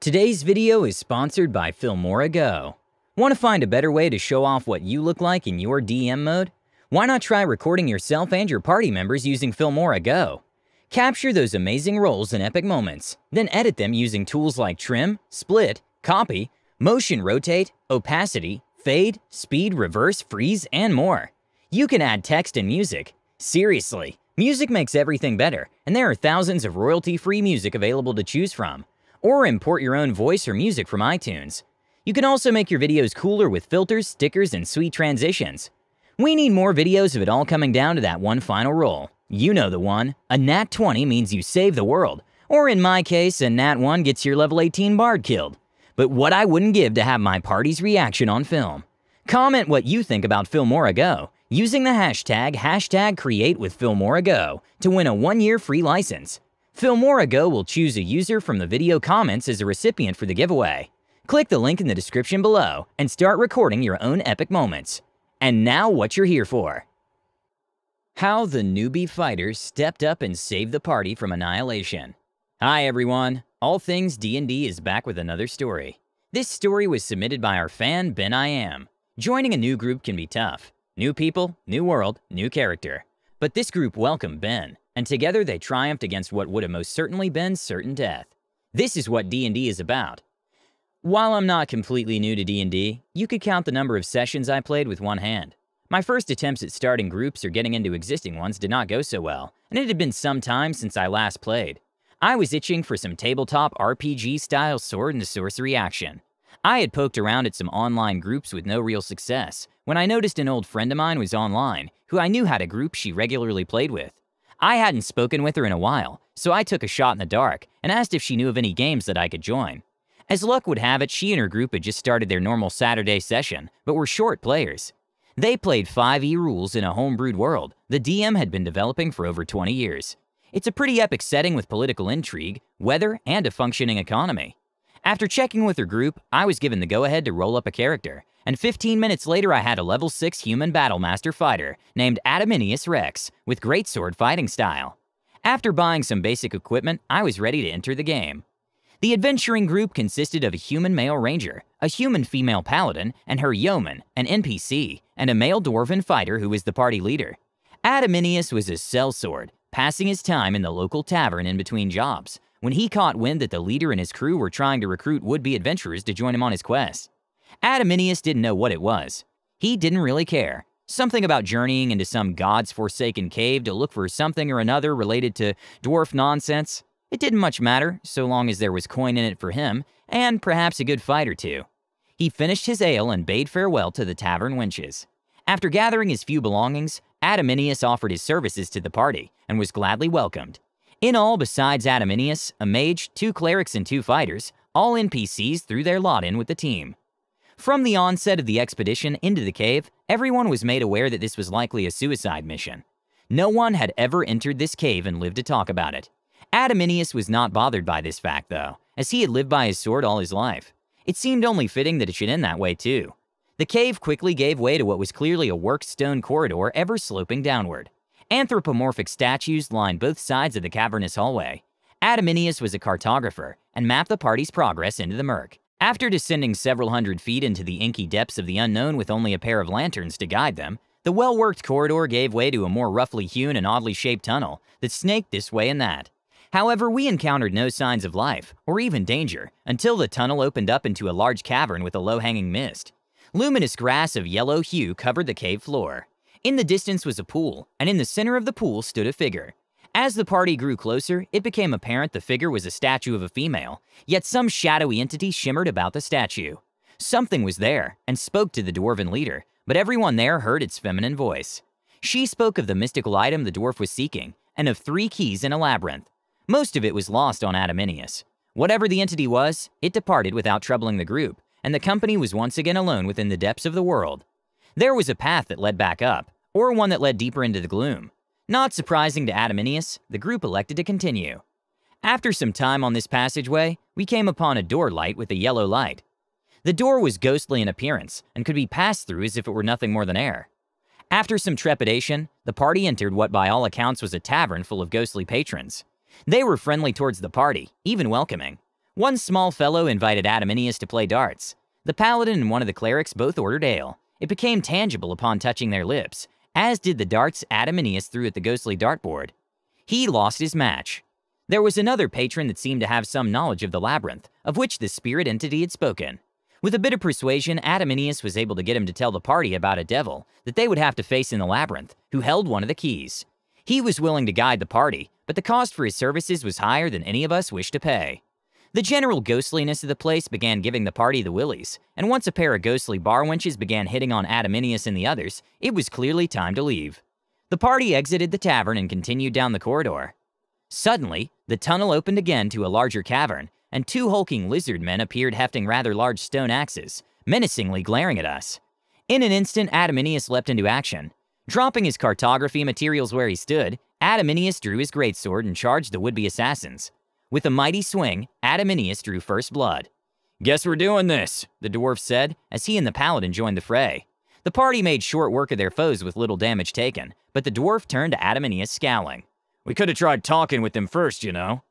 Today's video is sponsored by Filmora Go. Want to find a better way to show off what you look like in your DM mode? Why not try recording yourself and your party members using Filmora Go? Capture those amazing roles and epic moments, then edit them using tools like Trim, Split, Copy, Motion Rotate, Opacity, Fade, Speed, Reverse, Freeze, and more. You can add text and music. Seriously, music makes everything better, and there are thousands of royalty-free music available to choose from or import your own voice or music from iTunes. You can also make your videos cooler with filters, stickers, and sweet transitions. We need more videos of it all coming down to that one final rule. You know the one. A nat 20 means you save the world. Or in my case, a nat 1 gets your level 18 bard killed. But what I wouldn't give to have my party's reaction on film. Comment what you think about Filmora Go using the hashtag, hashtag create with Filmora Go to win a one-year free license. Filmorago will choose a user from the video comments as a recipient for the giveaway. Click the link in the description below and start recording your own epic moments. And now what you're here for. How the newbie fighters stepped up and saved the party from annihilation. Hi everyone, All Things D&D is back with another story. This story was submitted by our fan Ben I Am. Joining a new group can be tough. New people, new world, new character. But this group welcomed Ben and together they triumphed against what would have most certainly been certain death. This is what D&D is about. While I'm not completely new to D&D, you could count the number of sessions I played with one hand. My first attempts at starting groups or getting into existing ones did not go so well, and it had been some time since I last played. I was itching for some tabletop RPG-style sword and sorcery action. I had poked around at some online groups with no real success, when I noticed an old friend of mine was online, who I knew had a group she regularly played with. I hadn't spoken with her in a while, so I took a shot in the dark and asked if she knew of any games that I could join. As luck would have it, she and her group had just started their normal Saturday session, but were short players. They played 5e rules in a homebrewed world the DM had been developing for over 20 years. It's a pretty epic setting with political intrigue, weather, and a functioning economy. After checking with her group, I was given the go-ahead to roll up a character, and 15 minutes later I had a level 6 human Battlemaster fighter named Adaminius Rex with great sword fighting style. After buying some basic equipment, I was ready to enter the game. The adventuring group consisted of a human male ranger, a human female paladin, and her yeoman, an NPC, and a male dwarven fighter who was the party leader. Adaminius was a sellsword, passing his time in the local tavern in between jobs, when he caught wind that the leader and his crew were trying to recruit would-be adventurers to join him on his quest. Adaminius didn't know what it was. He didn't really care. Something about journeying into some god's forsaken cave to look for something or another related to dwarf nonsense, it didn't much matter, so long as there was coin in it for him, and perhaps a good fight or two. He finished his ale and bade farewell to the tavern wenches. After gathering his few belongings, Adaminius offered his services to the party, and was gladly welcomed. In all, besides Adaminius, a mage, two clerics, and two fighters, all NPCs threw their lot in with the team. From the onset of the expedition into the cave, everyone was made aware that this was likely a suicide mission. No one had ever entered this cave and lived to talk about it. Adaminius was not bothered by this fact, though, as he had lived by his sword all his life. It seemed only fitting that it should end that way, too. The cave quickly gave way to what was clearly a worked stone corridor ever sloping downward. Anthropomorphic statues lined both sides of the cavernous hallway. Adaminius was a cartographer and mapped the party's progress into the murk. After descending several hundred feet into the inky depths of the unknown with only a pair of lanterns to guide them, the well-worked corridor gave way to a more roughly hewn and oddly shaped tunnel that snaked this way and that. However, we encountered no signs of life, or even danger, until the tunnel opened up into a large cavern with a low-hanging mist. Luminous grass of yellow hue covered the cave floor. In the distance was a pool, and in the center of the pool stood a figure. As the party grew closer, it became apparent the figure was a statue of a female, yet some shadowy entity shimmered about the statue. Something was there and spoke to the dwarven leader, but everyone there heard its feminine voice. She spoke of the mystical item the dwarf was seeking and of three keys in a labyrinth. Most of it was lost on Adaminius. Whatever the entity was, it departed without troubling the group, and the company was once again alone within the depths of the world. There was a path that led back up, or one that led deeper into the gloom, not surprising to Adaminius, the group elected to continue. After some time on this passageway, we came upon a door light with a yellow light. The door was ghostly in appearance and could be passed through as if it were nothing more than air. After some trepidation, the party entered what by all accounts was a tavern full of ghostly patrons. They were friendly towards the party, even welcoming. One small fellow invited Adaminius to play darts. The paladin and one of the clerics both ordered ale. It became tangible upon touching their lips, as did the darts Adam and Aeneas threw at the ghostly dartboard. He lost his match. There was another patron that seemed to have some knowledge of the labyrinth, of which the spirit entity had spoken. With a bit of persuasion, Adam Aeneas was able to get him to tell the party about a devil that they would have to face in the labyrinth, who held one of the keys. He was willing to guide the party, but the cost for his services was higher than any of us wished to pay. The general ghostliness of the place began giving the party the willies, and once a pair of ghostly bar wenches began hitting on Adaminius and the others, it was clearly time to leave. The party exited the tavern and continued down the corridor. Suddenly, the tunnel opened again to a larger cavern, and two hulking lizard men appeared hefting rather large stone axes, menacingly glaring at us. In an instant, Adaminius leapt into action. Dropping his cartography materials where he stood, Adaminius drew his greatsword and charged the would-be assassins. With a mighty swing, Adaminius drew first blood. Guess we're doing this, the dwarf said, as he and the paladin joined the fray. The party made short work of their foes with little damage taken, but the dwarf turned to Adaminius scowling. We could have tried talking with them first, you know.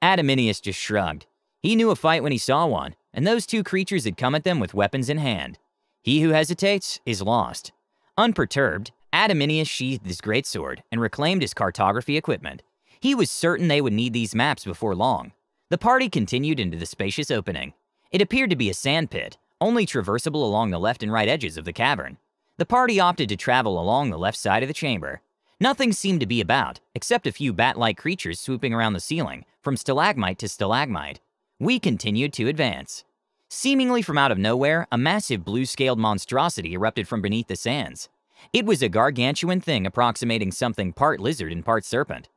Adaminius just shrugged. He knew a fight when he saw one, and those two creatures had come at them with weapons in hand. He who hesitates is lost. Unperturbed, Adaminius sheathed his greatsword and reclaimed his cartography equipment. He was certain they would need these maps before long. The party continued into the spacious opening. It appeared to be a sand pit, only traversable along the left and right edges of the cavern. The party opted to travel along the left side of the chamber. Nothing seemed to be about, except a few bat-like creatures swooping around the ceiling, from stalagmite to stalagmite. We continued to advance. Seemingly from out of nowhere, a massive blue-scaled monstrosity erupted from beneath the sands. It was a gargantuan thing approximating something part lizard and part serpent.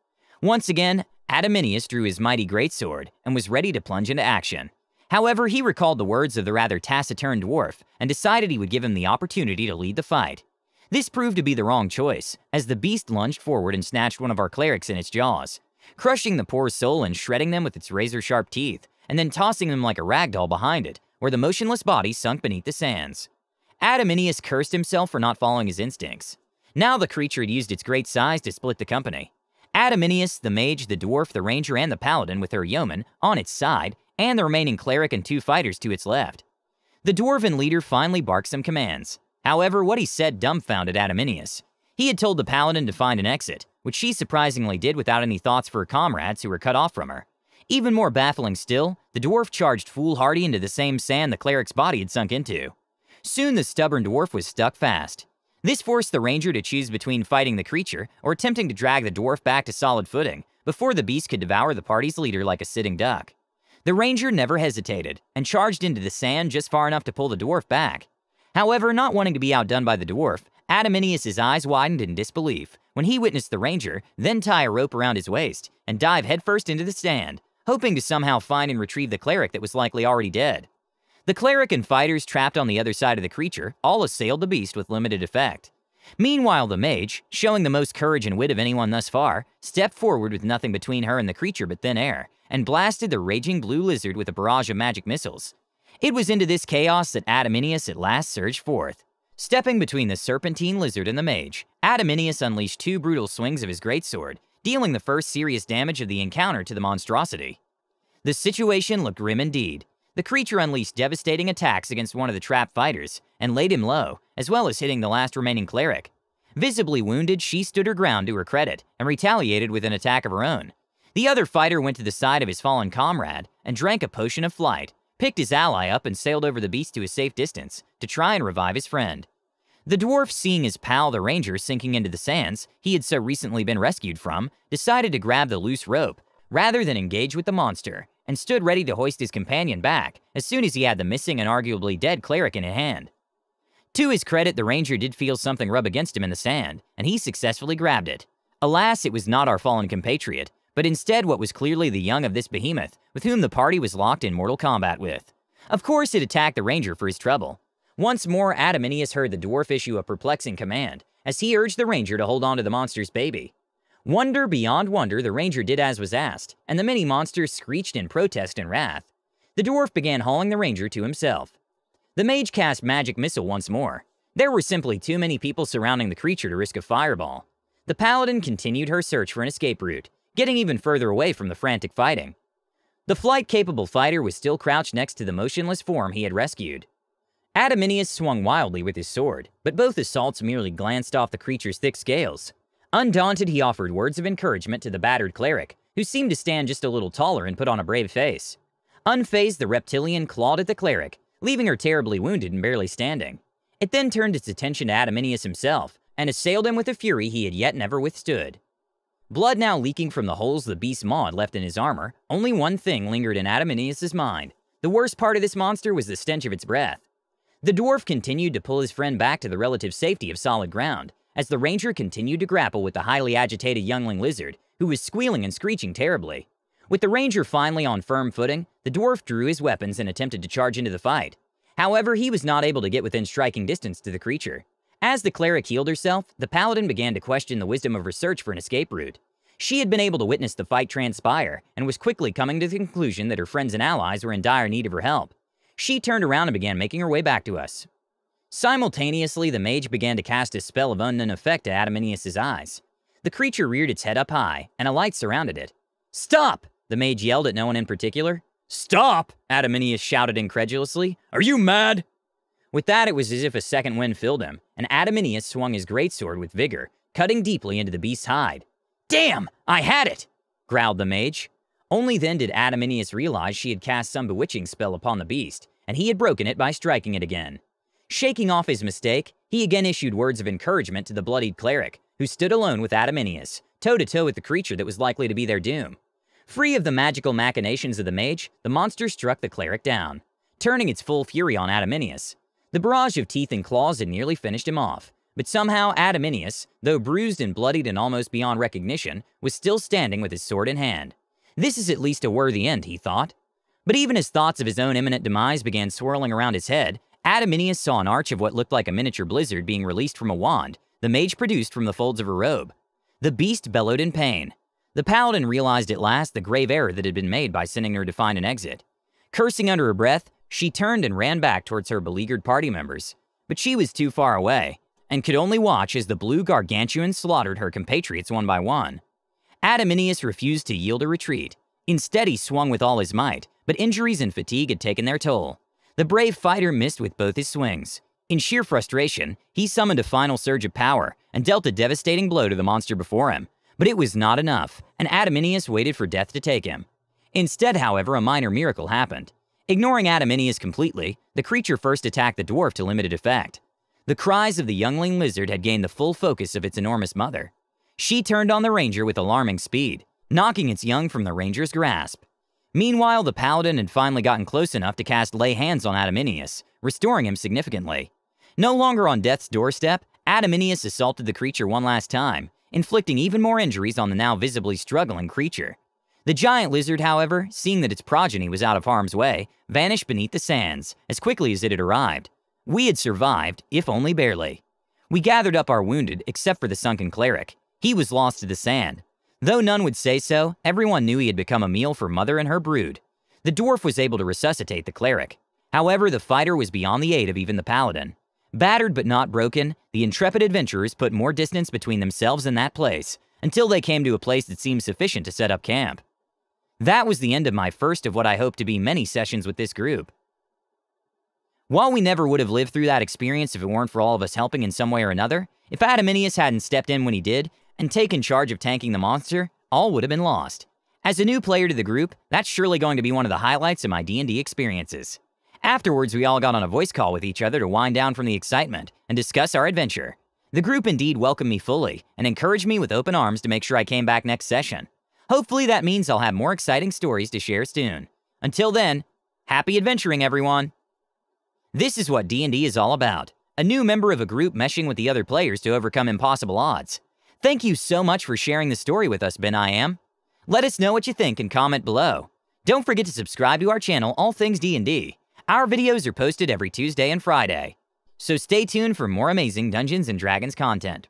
Once again, Adaminius drew his mighty greatsword and was ready to plunge into action. However, he recalled the words of the rather taciturn dwarf and decided he would give him the opportunity to lead the fight. This proved to be the wrong choice, as the beast lunged forward and snatched one of our clerics in its jaws, crushing the poor soul and shredding them with its razor-sharp teeth, and then tossing them like a rag doll behind it, where the motionless body sunk beneath the sands. Adaminius cursed himself for not following his instincts. Now the creature had used its great size to split the company, Adaminius, the mage, the dwarf, the ranger, and the paladin with their yeoman on its side, and the remaining cleric and two fighters to its left. The dwarven leader finally barked some commands. However, what he said dumbfounded Adaminius. He had told the paladin to find an exit, which she surprisingly did without any thoughts for her comrades who were cut off from her. Even more baffling still, the dwarf charged foolhardy into the same sand the cleric's body had sunk into. Soon the stubborn dwarf was stuck fast. This forced the ranger to choose between fighting the creature or attempting to drag the dwarf back to solid footing before the beast could devour the party's leader like a sitting duck. The ranger never hesitated and charged into the sand just far enough to pull the dwarf back. However, not wanting to be outdone by the dwarf, Adaminius's eyes widened in disbelief when he witnessed the ranger then tie a rope around his waist and dive headfirst into the sand, hoping to somehow find and retrieve the cleric that was likely already dead. The cleric and fighters trapped on the other side of the creature all assailed the beast with limited effect. Meanwhile, the mage, showing the most courage and wit of anyone thus far, stepped forward with nothing between her and the creature but thin air, and blasted the raging blue lizard with a barrage of magic missiles. It was into this chaos that Adaminius at last surged forth. Stepping between the serpentine lizard and the mage, Adaminius unleashed two brutal swings of his greatsword, dealing the first serious damage of the encounter to the monstrosity. The situation looked grim indeed, the creature unleashed devastating attacks against one of the trapped fighters and laid him low, as well as hitting the last remaining cleric. Visibly wounded, she stood her ground to her credit and retaliated with an attack of her own. The other fighter went to the side of his fallen comrade and drank a potion of flight, picked his ally up and sailed over the beast to a safe distance to try and revive his friend. The dwarf, seeing his pal the ranger sinking into the sands he had so recently been rescued from, decided to grab the loose rope rather than engage with the monster and stood ready to hoist his companion back as soon as he had the missing and arguably dead cleric in hand. To his credit, the ranger did feel something rub against him in the sand, and he successfully grabbed it. Alas, it was not our fallen compatriot, but instead what was clearly the young of this behemoth, with whom the party was locked in mortal combat with. Of course, it attacked the ranger for his trouble. Once more, Adaminius heard the dwarf issue a perplexing command, as he urged the ranger to hold on to the monster's baby, Wonder beyond wonder, the ranger did as was asked, and the many monsters screeched in protest and wrath. The dwarf began hauling the ranger to himself. The mage cast magic missile once more. There were simply too many people surrounding the creature to risk a fireball. The paladin continued her search for an escape route, getting even further away from the frantic fighting. The flight-capable fighter was still crouched next to the motionless form he had rescued. Adaminius swung wildly with his sword, but both assaults merely glanced off the creature's thick scales. Undaunted, he offered words of encouragement to the battered cleric, who seemed to stand just a little taller and put on a brave face. Unfazed, the reptilian clawed at the cleric, leaving her terribly wounded and barely standing. It then turned its attention to Adaminius himself, and assailed him with a fury he had yet never withstood. Blood now leaking from the holes the beast's maw had left in his armor, only one thing lingered in Adaminius's mind. The worst part of this monster was the stench of its breath. The dwarf continued to pull his friend back to the relative safety of solid ground, as the ranger continued to grapple with the highly agitated youngling lizard, who was squealing and screeching terribly. With the ranger finally on firm footing, the dwarf drew his weapons and attempted to charge into the fight. However, he was not able to get within striking distance to the creature. As the cleric healed herself, the paladin began to question the wisdom of her search for an escape route. She had been able to witness the fight transpire and was quickly coming to the conclusion that her friends and allies were in dire need of her help. She turned around and began making her way back to us. Simultaneously, the mage began to cast a spell of unknown effect at Adaminius' eyes. The creature reared its head up high, and a light surrounded it. Stop! The mage yelled at no one in particular. Stop! Adaminius shouted incredulously. Are you mad? With that, it was as if a second wind filled him, and Adaminius swung his greatsword with vigor, cutting deeply into the beast's hide. Damn! I had it! growled the mage. Only then did Adaminius realize she had cast some bewitching spell upon the beast, and he had broken it by striking it again. Shaking off his mistake, he again issued words of encouragement to the bloodied cleric, who stood alone with Adaminius, toe-to-toe with the creature that was likely to be their doom. Free of the magical machinations of the mage, the monster struck the cleric down, turning its full fury on Adaminius. The barrage of teeth and claws had nearly finished him off, but somehow Adaminius, though bruised and bloodied and almost beyond recognition, was still standing with his sword in hand. This is at least a worthy end, he thought. But even as thoughts of his own imminent demise began swirling around his head, Adaminius saw an arch of what looked like a miniature blizzard being released from a wand the mage produced from the folds of her robe. The beast bellowed in pain. The paladin realized at last the grave error that had been made by sending her to find an exit. Cursing under her breath, she turned and ran back towards her beleaguered party members. But she was too far away, and could only watch as the blue gargantuan slaughtered her compatriots one by one. Adaminius refused to yield a retreat. Instead, he swung with all his might, but injuries and fatigue had taken their toll. The brave fighter missed with both his swings. In sheer frustration, he summoned a final surge of power and dealt a devastating blow to the monster before him. But it was not enough, and Adaminius waited for death to take him. Instead, however, a minor miracle happened. Ignoring Adaminius completely, the creature first attacked the dwarf to limited effect. The cries of the youngling lizard had gained the full focus of its enormous mother. She turned on the ranger with alarming speed, knocking its young from the ranger's grasp. Meanwhile, the paladin had finally gotten close enough to cast Lay Hands on Adaminius, restoring him significantly. No longer on death's doorstep, Adaminius assaulted the creature one last time, inflicting even more injuries on the now visibly struggling creature. The giant lizard, however, seeing that its progeny was out of harm's way, vanished beneath the sands as quickly as it had arrived. We had survived, if only barely. We gathered up our wounded, except for the sunken cleric. He was lost to the sand, Though none would say so, everyone knew he had become a meal for Mother and her brood. The dwarf was able to resuscitate the cleric. However, the fighter was beyond the aid of even the paladin. Battered but not broken, the intrepid adventurers put more distance between themselves and that place, until they came to a place that seemed sufficient to set up camp. That was the end of my first of what I hope to be many sessions with this group. While we never would have lived through that experience if it weren't for all of us helping in some way or another, if Adaminius hadn't stepped in when he did, and taken charge of tanking the monster, all would have been lost. As a new player to the group, that's surely going to be one of the highlights of my D&D experiences. Afterwards, we all got on a voice call with each other to wind down from the excitement and discuss our adventure. The group indeed welcomed me fully and encouraged me with open arms to make sure I came back next session. Hopefully that means I'll have more exciting stories to share soon. Until then, happy adventuring everyone! This is what D&D is all about. A new member of a group meshing with the other players to overcome impossible odds. Thank you so much for sharing the story with us, Ben I Am. Let us know what you think and comment below. Don't forget to subscribe to our channel, All Things D&D. Our videos are posted every Tuesday and Friday. So stay tuned for more amazing Dungeons & Dragons content.